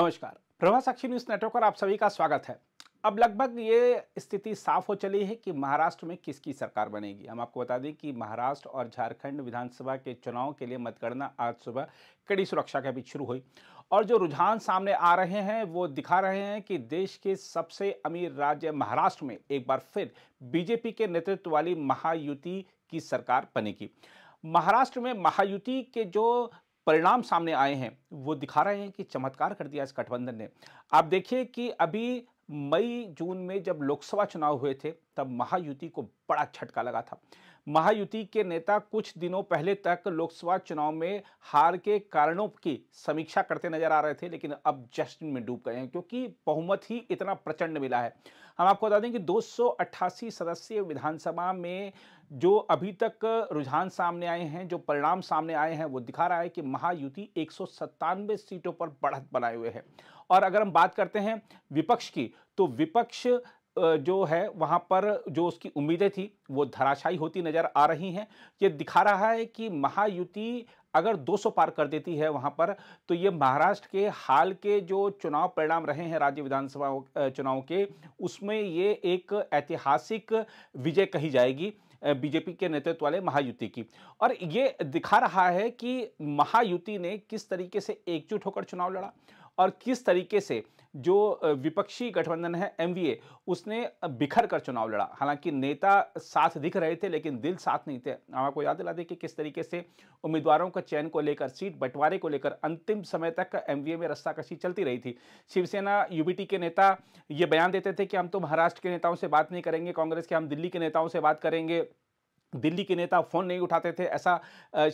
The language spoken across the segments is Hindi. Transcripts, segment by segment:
नमस्कार प्रभा साक्षी न्यूज नेटवर्क पर आप सभी का स्वागत है अब लगभग ये स्थिति साफ हो चली है कि महाराष्ट्र में किसकी सरकार बनेगी हम आपको बता दें कि महाराष्ट्र और झारखंड विधानसभा के चुनाव के लिए मतगणना आज सुबह कड़ी सुरक्षा के बीच शुरू हुई और जो रुझान सामने आ रहे हैं वो दिखा रहे हैं कि देश के सबसे अमीर राज्य महाराष्ट्र में एक बार फिर बीजेपी के नेतृत्व वाली महायुति की सरकार बनेगी महाराष्ट्र में महायुति के जो परिणाम सामने आए हैं वो दिखा रहे हैं कि चमत्कार कर दिया इस गठबंधन ने आप देखिए कि अभी मई जून में जब लोकसभा चुनाव हुए थे तब महायुति को बड़ा झटका लगा था महायुति के नेता कुछ दिनों पहले तक लोकसभा चुनाव में हार के कारणों की समीक्षा करते नजर आ रहे थे लेकिन अब जश्न में डूब गए हैं क्योंकि बहुमत ही इतना प्रचंड मिला है हम आपको बता दें कि 288 सदस्यीय विधानसभा में जो अभी तक रुझान सामने आए हैं जो परिणाम सामने आए हैं वो दिखा रहा है कि महायुति एक सीटों पर बढ़त बनाए हुए है और अगर हम बात करते हैं विपक्ष की तो विपक्ष जो है वहाँ पर जो उसकी उम्मीदें थी वो धराशायी होती नज़र आ रही हैं ये दिखा रहा है कि महायुति अगर 200 पार कर देती है वहां पर तो ये महाराष्ट्र के हाल के जो चुनाव परिणाम रहे हैं राज्य विधानसभा चुनाव के उसमें ये एक ऐतिहासिक विजय कही जाएगी बीजेपी के नेतृत्व वाले महायुति की और ये दिखा रहा है कि महायुति ने किस तरीके से एकजुट होकर चुनाव लड़ा और किस तरीके से जो विपक्षी गठबंधन है एमवीए उसने बिखर कर चुनाव लड़ा हालांकि नेता साथ दिख रहे थे लेकिन दिल साथ नहीं थे हम आपको याद दिला दें कि किस तरीके से उम्मीदवारों का चयन को लेकर सीट बंटवारे को लेकर अंतिम समय तक एमवीए में रस्ता कशी चलती रही थी शिवसेना यूबीटी के नेता ये बयान देते थे कि हम तो महाराष्ट्र के नेताओं से बात नहीं करेंगे कांग्रेस के हम दिल्ली के नेताओं से बात करेंगे दिल्ली के नेता फ़ोन नहीं उठाते थे ऐसा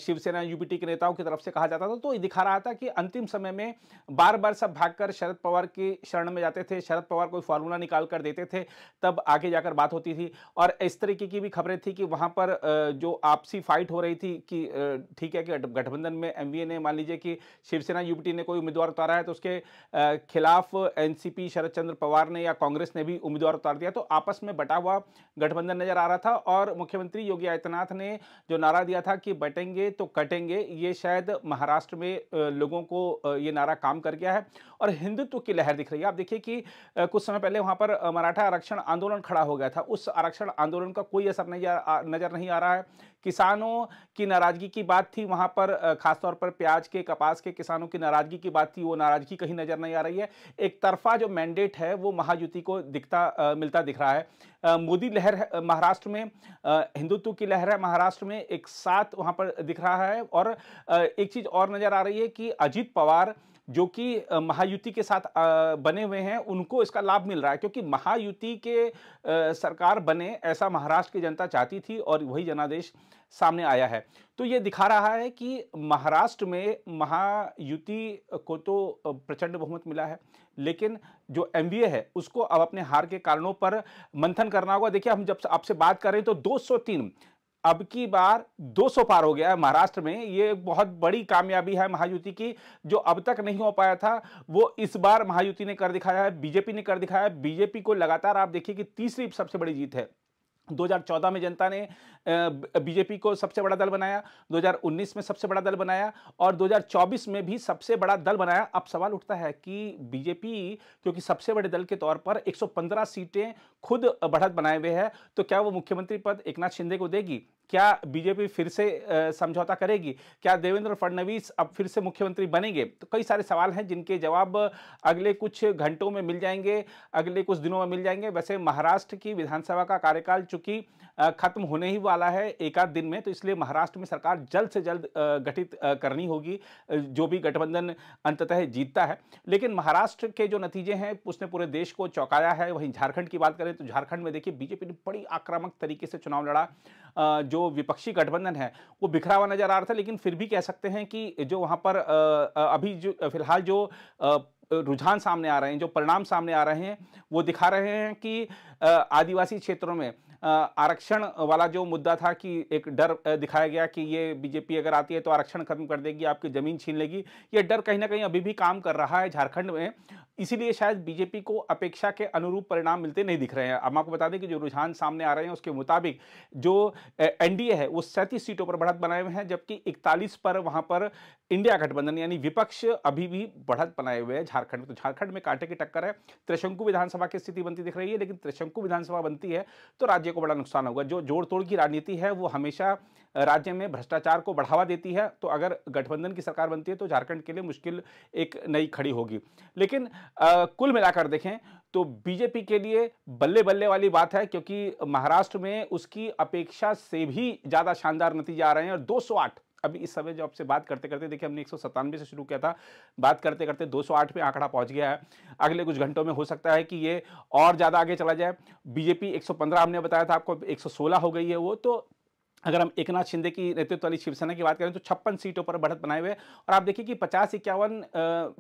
शिवसेना यूपीटी के नेताओं की तरफ से कहा जाता था तो ये दिखा रहा था कि अंतिम समय में बार बार सब भागकर शरद पवार की शरण में जाते थे शरद पवार कोई फार्मूला निकाल कर देते थे तब आगे जाकर बात होती थी और इस तरीके की भी खबरें थी कि वहाँ पर जो आपसी फाइट हो रही थी कि ठीक है कि गठबंधन में एम ने मान लीजिए कि शिवसेना यू ने कोई उम्मीदवार उतारा है तो उसके खिलाफ एन शरद चंद्र पवार ने या कांग्रेस ने भी उम्मीदवार उतार दिया तो आपस में बटा हुआ गठबंधन नजर आ रहा था और मुख्यमंत्री योगी योगी आदित्यनाथ ने जो नारा दिया था कि बटेंगे तो कटेंगे ये शायद महाराष्ट्र में लोगों को ये नारा काम कर गया है और हिंदुत्व की लहर दिख रही है आप देखिए कि कुछ समय पहले वहाँ पर मराठा आरक्षण आंदोलन खड़ा हो गया था उस आरक्षण आंदोलन का कोई असर नहीं नज़र नहीं आ रहा है किसानों की नाराज़गी की बात थी वहाँ पर खासतौर पर प्याज के कपास के किसानों की नाराज़गी की बात थी वो नाराज़गी कहीं नज़र नहीं आ रही है एक तरफा जो मैंडेट है वो महायुति को दिखता मिलता दिख रहा है मोदी लहर महाराष्ट्र में हिंदुत्व की लहर है महाराष्ट्र में एक साथ वहां पर दिख रहा है और एक चीज और नजर आ रही है कि अजीत पवार जो कि महायुति के साथ बने हुए हैं उनको इसका लाभ मिल रहा है क्योंकि महायुति के सरकार बने ऐसा महाराष्ट्र की जनता चाहती थी और वही जनादेश सामने आया है तो ये दिखा रहा है कि महाराष्ट्र में महायुति को तो प्रचंड बहुमत मिला है लेकिन जो एम है उसको अब अपने हार के कारणों पर मंथन करना होगा देखिए हम जब आपसे बात कर रहे हैं तो 203 अब की बार 200 पार हो गया है महाराष्ट्र में ये बहुत बड़ी कामयाबी है महायुति की जो अब तक नहीं हो पाया था वो इस बार महायुति ने कर दिखाया है बीजेपी ने कर दिखाया है बीजेपी को लगातार आप देखिए कि तीसरी सबसे बड़ी जीत है 2014 में जनता ने बीजेपी को सबसे बड़ा दल बनाया 2019 में सबसे बड़ा दल बनाया और 2024 में भी सबसे बड़ा दल बनाया अब सवाल उठता है कि बीजेपी क्योंकि सबसे बड़े दल के तौर पर 115 सीटें खुद बढ़त बनाए हुए है तो क्या वो मुख्यमंत्री पद एक नाथ शिंदे को देगी क्या बीजेपी फिर से समझौता करेगी क्या देवेंद्र फडणवीस अब फिर से मुख्यमंत्री बनेंगे तो कई सारे सवाल हैं जिनके जवाब अगले कुछ घंटों में मिल जाएंगे अगले कुछ दिनों में मिल जाएंगे वैसे महाराष्ट्र की विधानसभा का कार्यकाल चूंकि खत्म होने ही वाला है एक आध दिन में तो इसलिए महाराष्ट्र में सरकार जल्द से जल्द गठित करनी होगी जो भी गठबंधन अंततः जीतता है लेकिन महाराष्ट्र के जो नतीजे हैं उसने पूरे देश को चौंकाया है वहीं झारखंड की बात करें तो झारखंड में देखिए बीजेपी ने बड़ी आक्रामक तरीके से चुनाव लड़ा जो विपक्षी गठबंधन है वो बिखरा हुआ नजर आ रहा था लेकिन फिर भी कह सकते हैं कि जो वहाँ पर अभी जो फिलहाल जो रुझान सामने आ रहे हैं जो परिणाम सामने आ रहे हैं वो दिखा रहे हैं कि आदिवासी क्षेत्रों में आरक्षण वाला जो मुद्दा था कि एक डर दिखाया गया कि ये बीजेपी अगर आती है तो आरक्षण खत्म कर देगी आपकी ज़मीन छीन लेगी ये डर कहीं ना कहीं अभी भी काम कर रहा है झारखंड में इसीलिए शायद बीजेपी को अपेक्षा के अनुरूप परिणाम मिलते नहीं दिख रहे हैं अब आपको बता दें कि जो रुझान सामने आ रहे हैं उसके मुताबिक जो एनडीए है वो सैंतीस सीटों पर बढ़त बनाए हुए हैं जबकि इकतालीस पर वहाँ पर इंडिया गठबंधन यानी विपक्ष अभी भी बढ़त बनाए हुए हैं झारखंड में तो झारखंड में कांटे की टक्कर है त्रिशंकु विधानसभा की स्थिति बनती दिख रही है लेकिन त्रिशंकु विधानसभा बनती है तो राज्य को बड़ा नुकसान होगा जो जोड़ तोड़ की राजनीति है वो हमेशा राज्य में भ्रष्टाचार को बढ़ावा देती है तो अगर गठबंधन की सरकार बनती है तो झारखंड के लिए मुश्किल एक नई खड़ी होगी लेकिन आ, कुल मिलाकर देखें तो बीजेपी के लिए बल्ले बल्ले वाली बात है क्योंकि महाराष्ट्र में उसकी अपेक्षा से भी ज़्यादा शानदार नतीजे आ रहे हैं और दो अभी इस समय जो आपसे बात करते करते देखिए हमने एक से शुरू किया था बात करते करते 208 पे आंकड़ा पहुंच गया है अगले कुछ घंटों में हो सकता है कि ये और ज़्यादा आगे चला जाए बीजेपी 115 हमने बताया था आपको 116 हो गई है वो तो अगर हम एक नाथ शिंदे की नेतृत्व वाली शिवसेना की बात करें तो छप्पन सीटों पर बढ़त बनाए हुए और आप देखिए कि पचास इक्यावन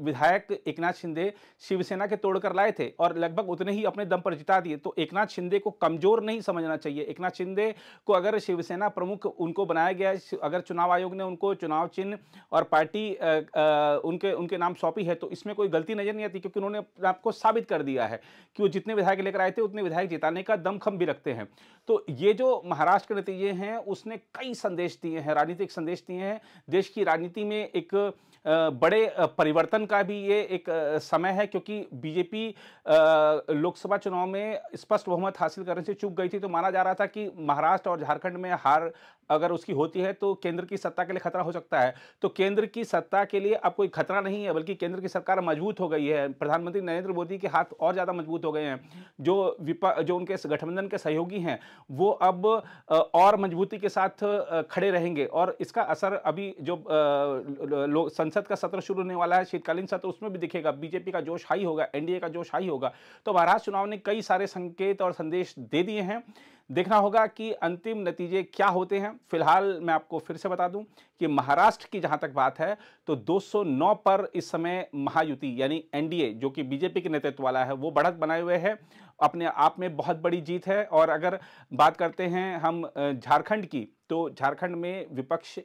विधायक एक नाथ शिंदे शिवसेना के तोड़कर लाए थे और लगभग उतने ही अपने दम पर जिता दिए तो एक नाथ शिंदे को कमजोर नहीं समझना चाहिए एक नाथ शिंदे को अगर शिवसेना प्रमुख उनको बनाया गया अगर चुनाव आयोग ने उनको चुनाव चिन्ह और पार्टी आ, आ, उनके उनके नाम सौंपी है तो इसमें कोई गलती नजर नहीं आती क्योंकि उन्होंने आपको साबित कर दिया है कि वो जितने विधायक लेकर आए थे उतने विधायक जिताने का दमखम भी रखते हैं तो ये जो महाराष्ट्र के नतीजे हैं उसने कई संदेश दिए हैं राजनीतिक संदेश दिए हैं देश की राजनीति में एक बड़े परिवर्तन का भी ये एक समय है क्योंकि बीजेपी लोकसभा चुनाव में स्पष्ट बहुमत हासिल करने से चूक गई थी तो माना जा रहा था कि महाराष्ट्र और झारखंड में हार अगर उसकी होती है तो केंद्र की सत्ता के लिए खतरा हो सकता है तो केंद्र की सत्ता के लिए अब कोई खतरा नहीं है बल्कि केंद्र की सरकार मजबूत हो गई है प्रधानमंत्री नरेंद्र मोदी के हाथ और ज़्यादा मजबूत हो गए हैं जो विपा जो उनके गठबंधन के सहयोगी हैं वो अब और मजबूती के साथ खड़े रहेंगे और इसका असर अभी जो लोग संसद संसद का सत्र शुरू होने वाला है शीतकालीन सत्र उसमें भी दिखेगा बीजेपी का जोश हाई होगा एनडीए का जोश हाई होगा तो महाराष्ट्र चुनाव ने कई सारे संकेत और संदेश दे दिए हैं देखना होगा कि अंतिम नतीजे क्या होते हैं फिलहाल मैं आपको फिर से बता दूं कि महाराष्ट्र की जहां तक बात है तो 209 पर इस समय महायुति यानी एनडीए जो कि बीजेपी के नेतृत्व वाला है वो बढ़त बनाए हुए है अपने आप में बहुत बड़ी जीत है और अगर बात करते हैं हम झारखंड की तो झारखंड में विपक्ष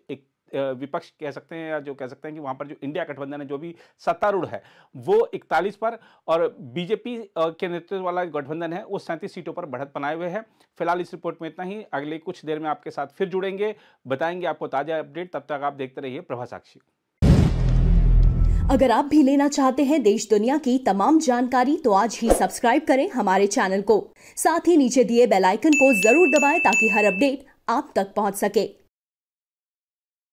विपक्ष कह सकते हैं या जो कह सकते हैं कि वहाँ पर जो इंडिया गठबंधन है जो भी सत्तारूढ़ है वो इकतालीस पर और बीजेपी के नेतृत्व वाला गठबंधन है वो सैंतीस सीटों पर बढ़त बनाए हुए हैं फिलहाल इस रिपोर्ट में इतना ही अगले कुछ देर में आपके साथ फिर जुड़ेंगे बताएंगे आपको ताज़ा अपडेट तब तक आप देखते रहिए प्रभा साक्षी अगर आप भी लेना चाहते हैं देश दुनिया की तमाम जानकारी तो आज ही सब्सक्राइब करें हमारे चैनल को साथ ही नीचे दिए बेल आइकन को जरूर दबाएं ताकि हर अपडेट आप तक पहुंच सके